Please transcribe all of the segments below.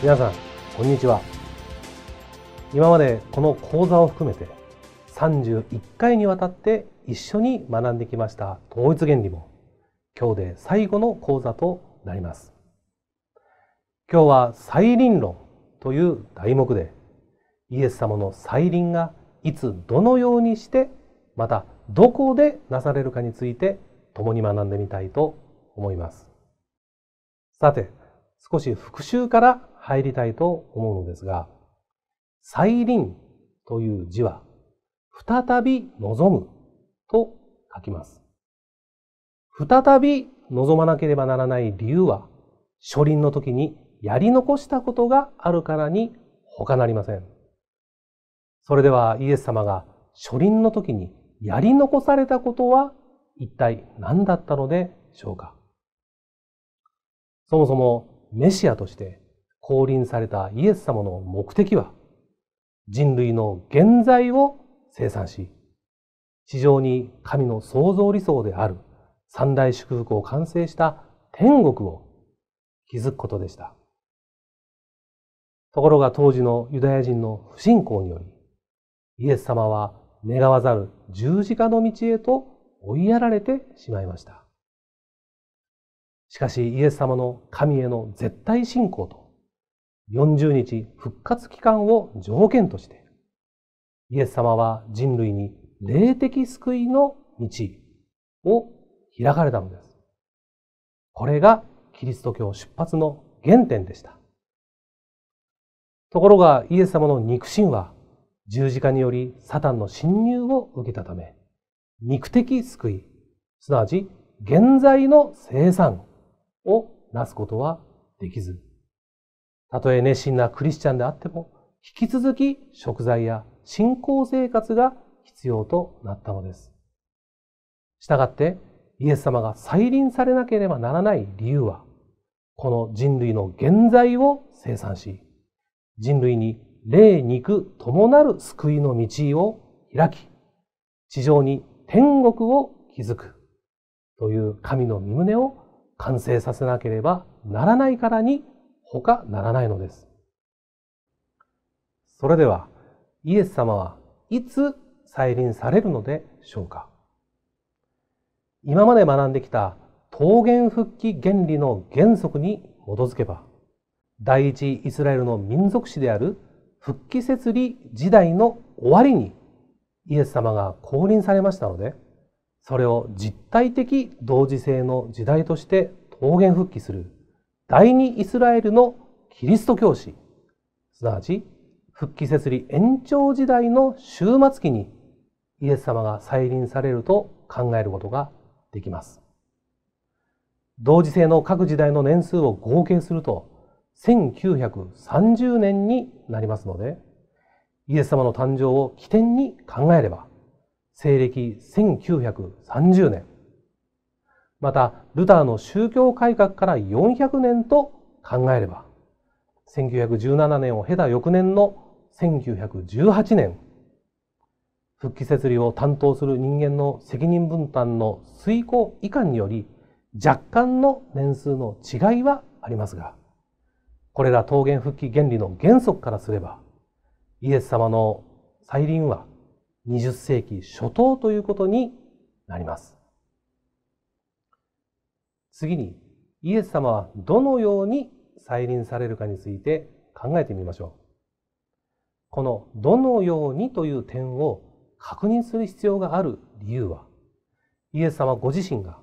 皆さんこんにちは今までこの講座を含めて31回にわたって一緒に学んできました統一原理も今日で最後の講座となります今日は再臨論という題目でイエス様の再臨がいつどのようにしてまたどこでなされるかについて共に学んでみたいと思いますさて少し復習から入りたいと思うのですが再臨という字は再び望むと書きます再び望まなければならない理由は初輪の時にやり残したことがあるからに他なりませんそれではイエス様が初輪の時にやり残されたことは一体何だったのでしょうかそもそもメシアとして降臨されたイエス様の目的は人類の現在を生産し地上に神の創造理想である三大祝福を完成した天国を築くことでしたところが当時のユダヤ人の不信仰によりイエス様は願わざる十字架の道へと追いやられてしまいましたしかしイエス様の神への絶対信仰と40日復活期間を条件としてイエス様は人類に霊的救いの道を開かれたのです。これがキリスト教出発の原点でした。ところがイエス様の肉親は十字架によりサタンの侵入を受けたため、肉的救い、すなわち現在の生産をなすことはできず、たとえ熱心なクリスチャンであっても、引き続き食材や信仰生活が必要となったのです。したがって、イエス様が再臨されなければならない理由は、この人類の現在を生産し、人類に霊肉伴なる救いの道を開き、地上に天国を築くという神の身旨を完成させなければならないからに他ならないのです。それでは、イエス様はいつ再臨されるのでしょうか今まで学んできた桃源復帰原理の原則に基づけば第一イスラエルの民族史である復帰設理時代の終わりにイエス様が降臨されましたのでそれを実体的同時性の時代として桃源復帰する第二イスラエルのキリスト教師すなわち復帰設り延長時代の終末期にイエス様が再臨されると考えることができます同時性の各時代の年数を合計すると1930年になりますのでイエス様の誕生を起点に考えれば西暦1930年またルターの宗教改革から400年と考えれば1917年を経た翌年の1918年復帰設理を担当する人間の責任分担の遂行以下により若干の年数の違いはありますがこれら桃源復帰原理の原則からすればイエス様の再臨は20世紀初頭ということになります次にイエス様はどのように再臨されるかについて考えてみましょうこの「どのように」という点を確認する必要がある理由はイエス様ご自身が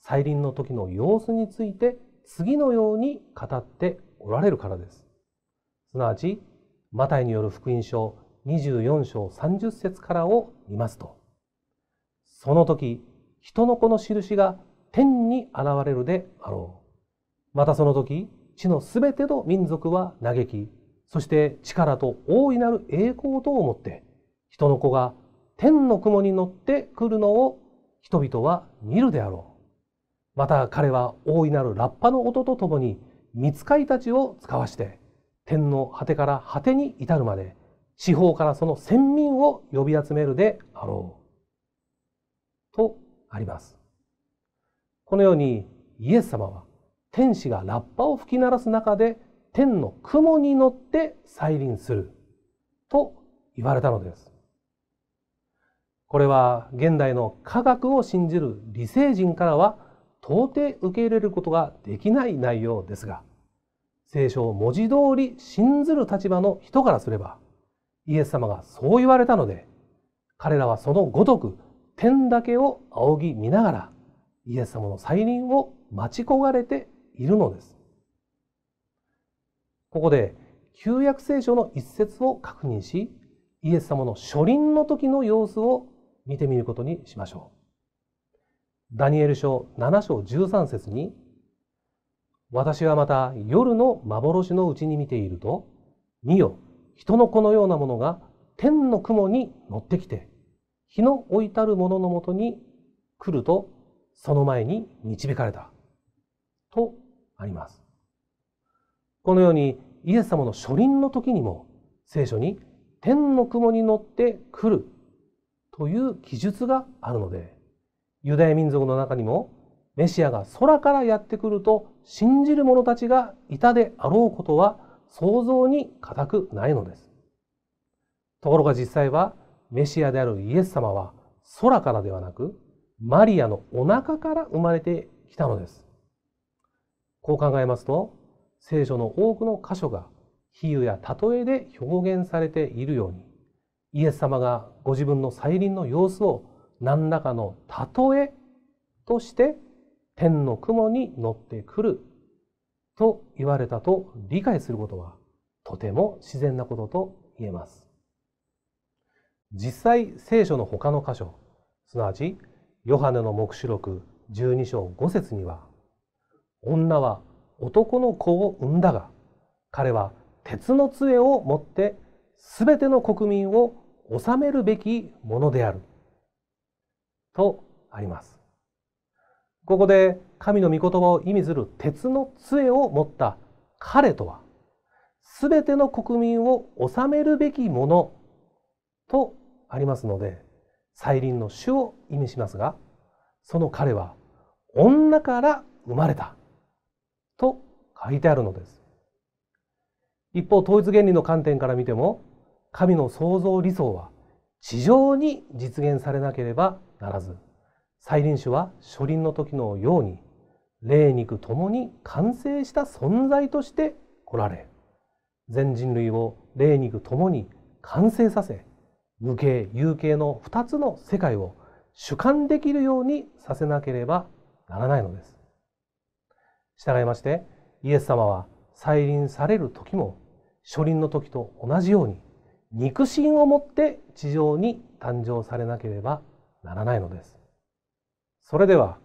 再臨の時の様子について次のように語っておられるからですすなわちマタイによる福音書24章30節からを見ますとその時人の子の印が天に現れるであろうまたその時地のすべての民族は嘆きそして力と大いなる栄光と思って人の子が天の雲に乗ってくるのを人々は見るであろうまた彼は大いなるラッパの音とともに見つかいたちを使わして天の果てから果てに至るまで四方からその先民を呼び集めるであろうとありますこのようにイエス様は天使がラッパを吹き鳴らす中で天の雲に乗って再臨すると言われたのですこれは現代の科学を信じる理性人からは到底受け入れることができない内容ですが聖書を文字通り信ずる立場の人からすればイエス様がそう言われたので彼らはそのごとく天だけを仰ぎ見ながらイエス様の再臨を待ち焦がれているのですここで旧約聖書の一節を確認しイエス様の初臨の時の様子を見てみることにしましょうダニエル書7章13節に私はまた夜の幻のうちに見ていると見よ人の子のようなものが天の雲に乗ってきて日の置いたるもののもとに来るとその前に導かれたとありますこのようにイエス様の初臨の時にも聖書に天の雲に乗って来るという記述があるのでユダヤ民族の中にもメシアが空からやってくると信じる者たちがいたであろうことは想像に難くないのですところが実際はメシアであるイエス様は空からではなくマリアのお腹から生まれてきたのです。こう考えますと、聖書の多くの箇所が比喩や例えで表現されているように、イエス様がご自分の再臨の様子を何らかの例えとして天の雲に乗ってくると言われたと理解することはとても自然なことと言えます。実際聖書の他の箇所すなわちヨハネの黙示録12章5節には女は男の子を産んだが彼は鉄の杖を持って全ての国民を治めるべきものであるとありますここで神の御言葉を意味する鉄の杖を持った彼とはすべての国民を治めるべきものとありますので再臨の主を意味しますがその彼は女から生まれたと書いてあるのです一方統一原理の観点から見ても神の創造理想は地上に実現されなければならず再臨主は初臨の時のように霊肉ともに完成した存在として来られ全人類を霊肉ともに完成させ無形有形の2つの世界を主観できるようにさせなければならないのです従いましてイエス様は再臨される時も初臨の時と同じように肉親をもって地上に誕生されなければならないのですそれでは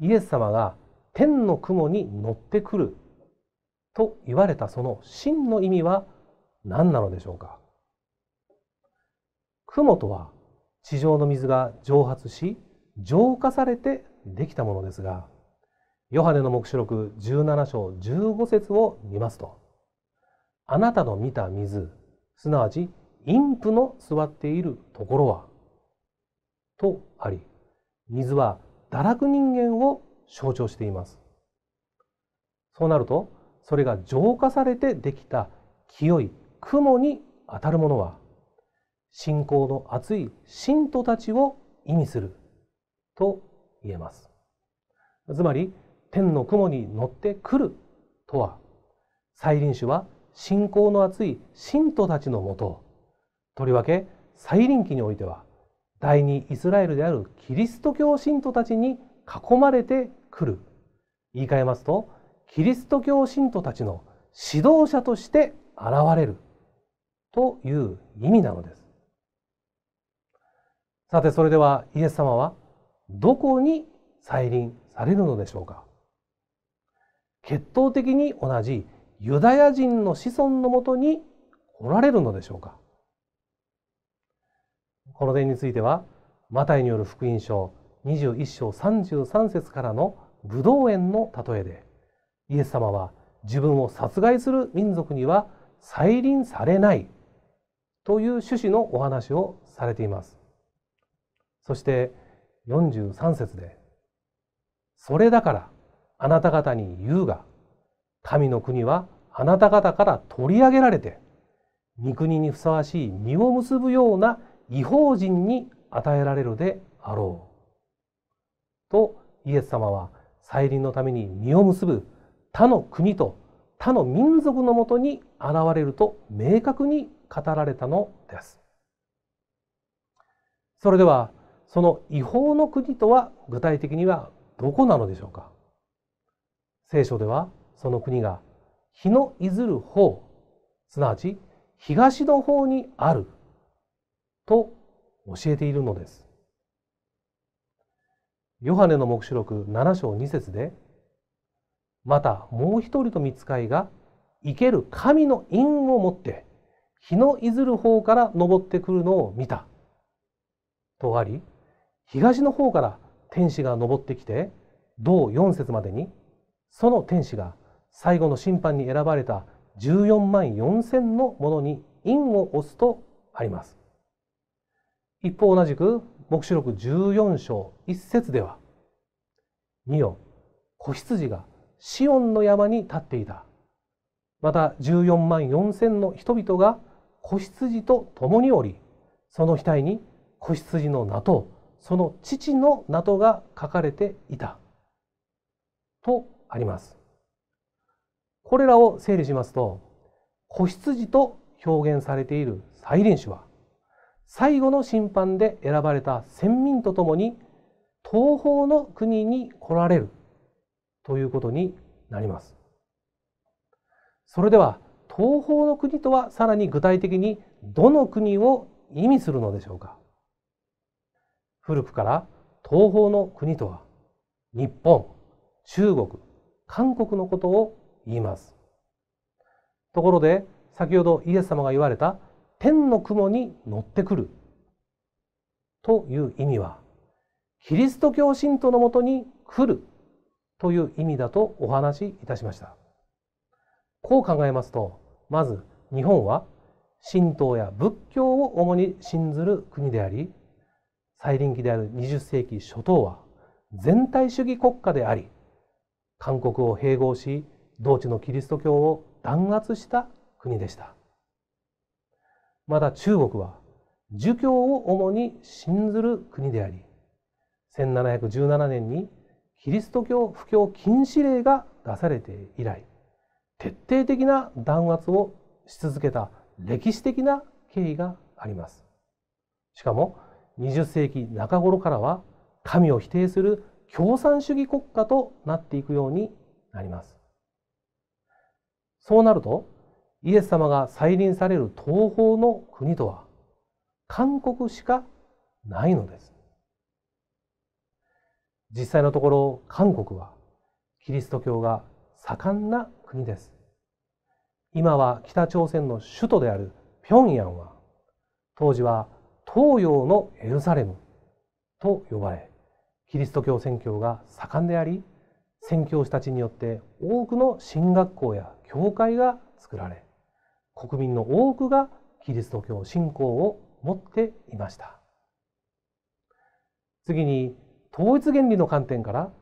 イエス様が天の雲に乗ってくると言われたその真の意味は何なのでしょうか雲とは地上の水が蒸発し浄化されてできたものですがヨハネの黙示録17章15節を見ますと「あなたの見た水すなわち陰プの座っているところは」とあり水は堕落人間を象徴していますそうなるとそれが浄化されてできた清い雲にあたるものは信仰の熱い信徒たちを意味すると言えますつまり天の雲に乗ってくるとは再臨主は信仰の熱い信徒たちのもととりわけ再臨期においては第二イスラエルであるキリスト教信徒たちに囲まれてくる言い換えますとキリスト教信徒たちの指導者として現れるという意味なのですさてそれではイエス様はどこに再臨されるのでしょうか血統的に同じユダヤ人の子孫のもとに来られるのでしょうかこの点についてはマタイによる福音書21章33節からのブドウ園の例えでイエス様は自分を殺害する民族には再臨されないという趣旨のお話をされていますそして43節で「それだからあなた方に言うが神の国はあなた方から取り上げられて御国にふさわしい実を結ぶような異邦人に与えられるであろう」とイエス様は再臨のために実を結ぶ他の国と他の民族のもとに現れると明確に語られたのです。それではその違法の国とは具体的にはどこなのでしょうか聖書ではその国が日のいずる方すなわち東の方にあると教えているのですヨハネの黙示録7章2節でまたもう一人と見つかいが生ける神の因を持って日のいずる方から登ってくるのを見たとあり東の方から天使が昇ってきて同4節までにその天使が最後の審判に選ばれた14万4のものに印を押すとあります。一方同じく黙示録14章1節では「見よ子羊がシオンの山に立っていた」また14万4,000の人々が子羊と共におりその額に子羊の名とその父の名とが書かれていたとありますこれらを整理しますと子羊と表現されている再臨種は最後の審判で選ばれた先民とともに東方の国に来られるということになりますそれでは東方の国とはさらに具体的にどの国を意味するのでしょうか古くから東方の国とは日本中国韓国のことを言いますところで先ほどイエス様が言われた天の雲に乗ってくるという意味はキリスト教信徒のもとに来るという意味だとお話しいたしましたこう考えますとまず日本は神道や仏教を主に信ずる国であり再臨機である20世紀初頭は全体主義国家であり韓国を併合し同地のキリスト教を弾圧した国でしたまた中国は儒教を主に信ずる国であり1717年にキリスト教布教禁止令が出されて以来徹底的な弾圧をし続けた歴史的な経緯がありますしかも20世紀中頃からは神を否定する共産主義国家となっていくようになりますそうなるとイエス様が再臨される東方の国とは韓国しかないのです実際のところ韓国はキリスト教が盛んな国です今は北朝鮮の首都である平壌は当時は東洋のエルサレムと呼ばれキリスト教宣教が盛んであり宣教師たちによって多くの進学校や教会が作られ国民の多くがキリスト教信仰を持っていました次に統一原理の観点から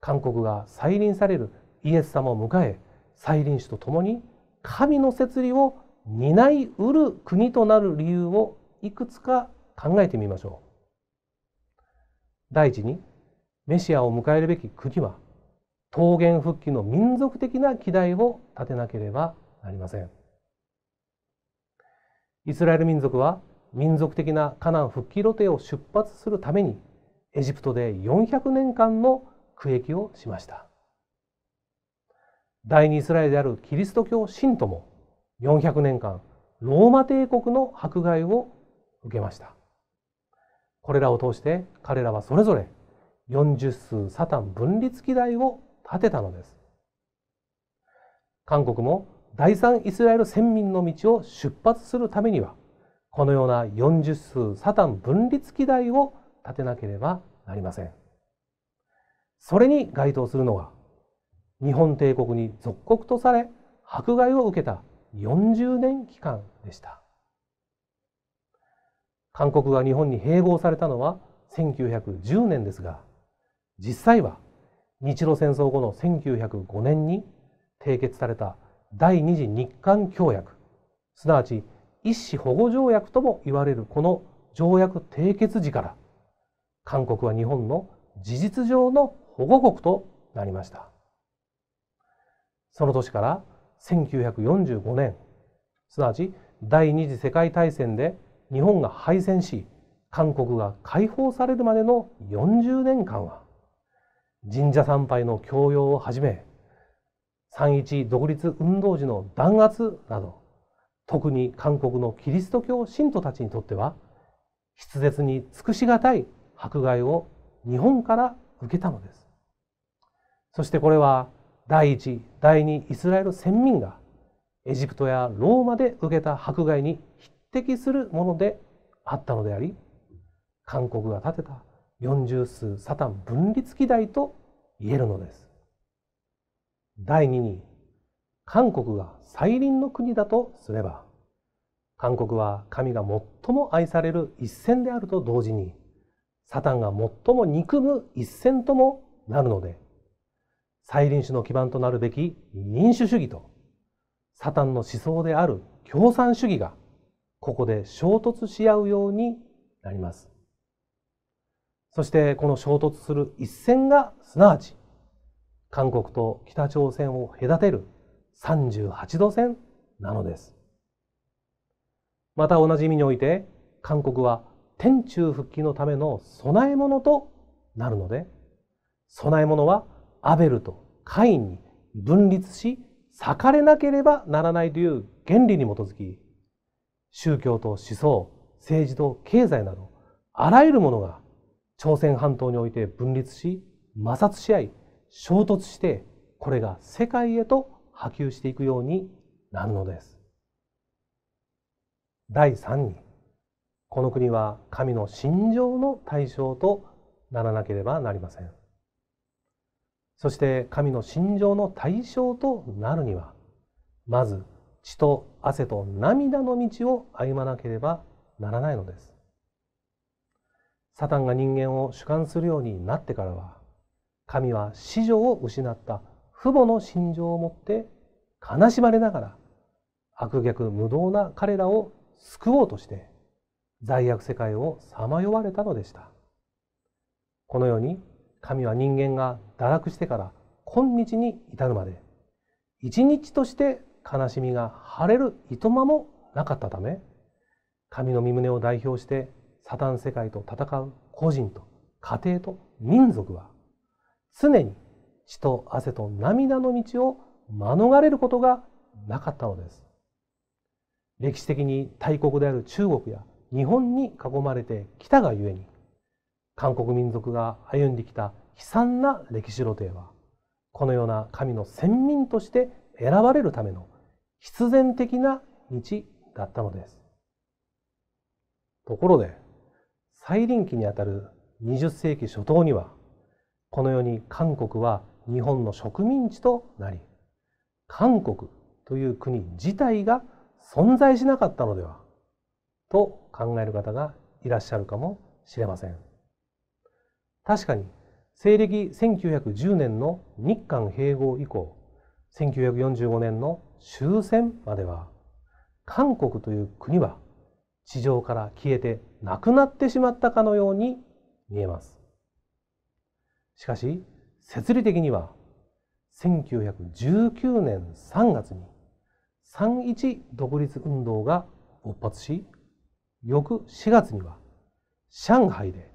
韓国が再臨されるイエス様を迎え再臨主とともに神の摂理を担いうる国となる理由をいくつか考えてみましょう第一にメシアを迎えるべき国は桃源復帰の民族的な議題を立てなければなりませんイスラエル民族は民族的なカナン復帰路程を出発するためにエジプトで400年間の苦役をしました第二イスラエルであるキリスト教信徒も400年間ローマ帝国の迫害を受けましたこれらを通して彼らはそれぞれ40数サタン分立機台を立てたのです韓国も第三イスラエル先民の道を出発するためにはこのような40数サタン分立機台を立てなければなりませんそれに該当するのは日本帝国に属国とされ迫害を受けた40年期間でした韓国が日本に併合されたのは1910年ですが実際は日露戦争後の1905年に締結された第二次日韓協約すなわち一子保護条約ともいわれるこの条約締結時から韓国は日本の事実上の保護国となりましたその年から1945年すなわち第二次世界大戦で日本が敗戦し韓国が解放されるまでの40年間は神社参拝の強要をはじめ3.1独立運動時の弾圧など特に韓国のキリスト教信徒たちにとっては筆舌に尽くしがたい迫害を日本から受けたのですそしてこれは第一第二イスラエル先民がエジプトやローマで受けた迫害に適するものであったのであり韓国が建てた40数サタン分立機台と言えるのです第2に韓国が再臨の国だとすれば韓国は神が最も愛される一線であると同時にサタンが最も憎む一線ともなるので再臨主の基盤となるべき民主主義とサタンの思想である共産主義がここで衝突し合うようになりますそしてこの衝突する一線がすなわち韓国と北朝鮮を隔てる38度線なのですまた同じ意味において韓国は天中復帰のための備え物となるので供え物はアベルとカインに分立し裂かれなければならないという原理に基づき宗教と思想政治と経済などあらゆるものが朝鮮半島において分立し摩擦し合い衝突してこれが世界へと波及していくようになるのです第3にこの国は神の信条の対象とならなければなりませんそして神の信条の対象となるにはまず血と汗と涙の道を歩まなければならないのですサタンが人間を主観するようになってからは神は子女を失った父母の心情を持って悲しまれながら悪逆無道な彼らを救おうとして罪悪世界をさまよわれたのでしたこのように神は人間が堕落してから今日に至るまで一日として悲しみが晴れるいとまもなかったため神の御旨を代表してサタン世界と戦う個人と家庭と民族は常に血と汗と涙の道を免れることがなかったのです歴史的に大国である中国や日本に囲まれてきたがゆえに韓国民族が歩んできた悲惨な歴史路程はこのような神の先民として選ばれるための必然的な道だったのです。ところで再臨期にあたる20世紀初頭にはこのように韓国は日本の植民地となり韓国という国自体が存在しなかったのではと考える方がいらっしゃるかもしれません確かに西暦1910年の日韓併合以降1945年の終戦までは韓国という国は地上から消えてなくなってしまったかのように見えますしかし設理的には1919年3月に31独立運動が勃発し翌4月には上海で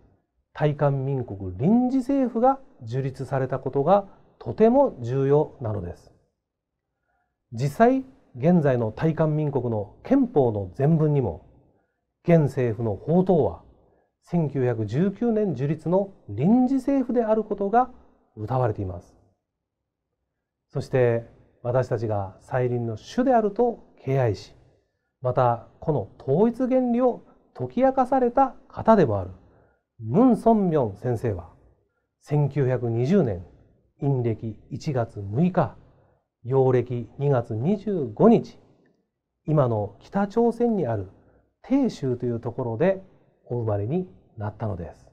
大韓民国臨時政府が樹立されたことがとても重要なのです実際現在の大韓民国の憲法の全文にも現政府の法等は1919年樹立の臨時政府であることが謳われていますそして私たちが再臨の主であると敬愛しまたこの統一原理を解き明かされた方でもあるムン・ソンミョン先生は1920年陰暦1月6日陽暦2月25日今の北朝鮮にある鄭州というところでお生まれになったのです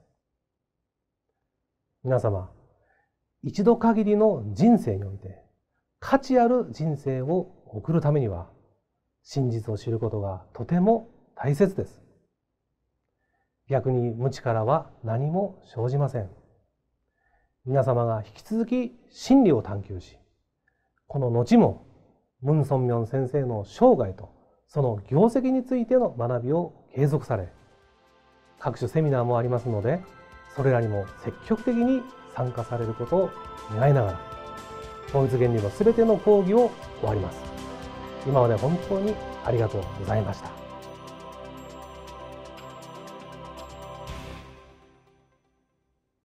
皆様一度限りの人生において価値ある人生を送るためには真実を知ることがとても大切です逆に無知からは何も生じません皆様が引き続き真理を探求しこの後もムン・ソンミョン先生の生涯とその業績についての学びを継続され各種セミナーもありますのでそれらにも積極的に参加されることを願いながら統一原理の全ての講義を終わります今まで本当にありがとうございました